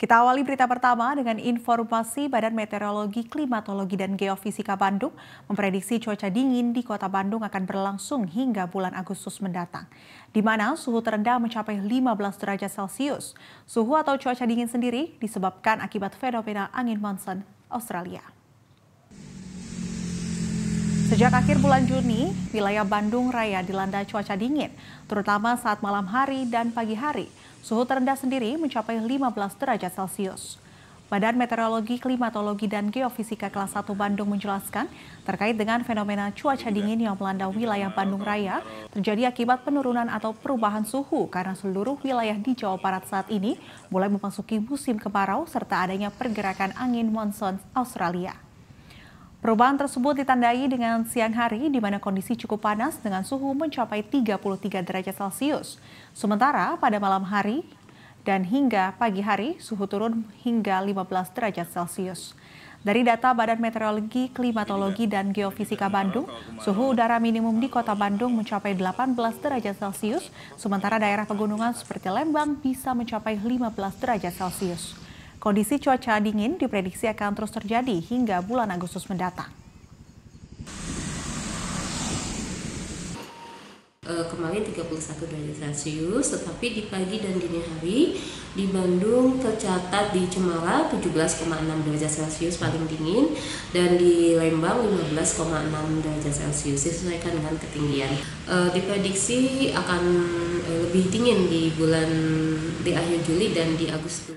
Kita awali berita pertama dengan informasi Badan Meteorologi, Klimatologi, dan Geofisika Bandung memprediksi cuaca dingin di kota Bandung akan berlangsung hingga bulan Agustus mendatang, di mana suhu terendah mencapai 15 derajat Celcius. Suhu atau cuaca dingin sendiri disebabkan akibat fenomena angin monsun Australia. Sejak akhir bulan Juni, wilayah Bandung Raya dilanda cuaca dingin, terutama saat malam hari dan pagi hari. Suhu terendah sendiri mencapai 15 derajat Celcius. Badan Meteorologi, Klimatologi, dan Geofisika kelas 1 Bandung menjelaskan terkait dengan fenomena cuaca dingin yang melanda wilayah Bandung Raya terjadi akibat penurunan atau perubahan suhu karena seluruh wilayah di Jawa Barat saat ini mulai memasuki musim kemarau serta adanya pergerakan angin monsoon Australia. Perubahan tersebut ditandai dengan siang hari di mana kondisi cukup panas dengan suhu mencapai 33 derajat Celcius. Sementara pada malam hari dan hingga pagi hari suhu turun hingga 15 derajat Celcius. Dari data Badan Meteorologi, Klimatologi, dan Geofisika Bandung, suhu udara minimum di kota Bandung mencapai 18 derajat Celcius, sementara daerah pegunungan seperti Lembang bisa mencapai 15 derajat Celcius. Kondisi cuaca dingin diprediksi akan terus terjadi hingga bulan Agustus mendatang. Eh, kemarin 31 derajat Celcius, tetapi di pagi dan dini hari di Bandung tercatat di Cemara 17,6 derajat Celcius paling dingin dan di Lembang 15,6 derajat Celcius disesuaikan dengan ketinggian. E, diprediksi akan eh, lebih dingin di bulan di akhir Juli dan di Agustus.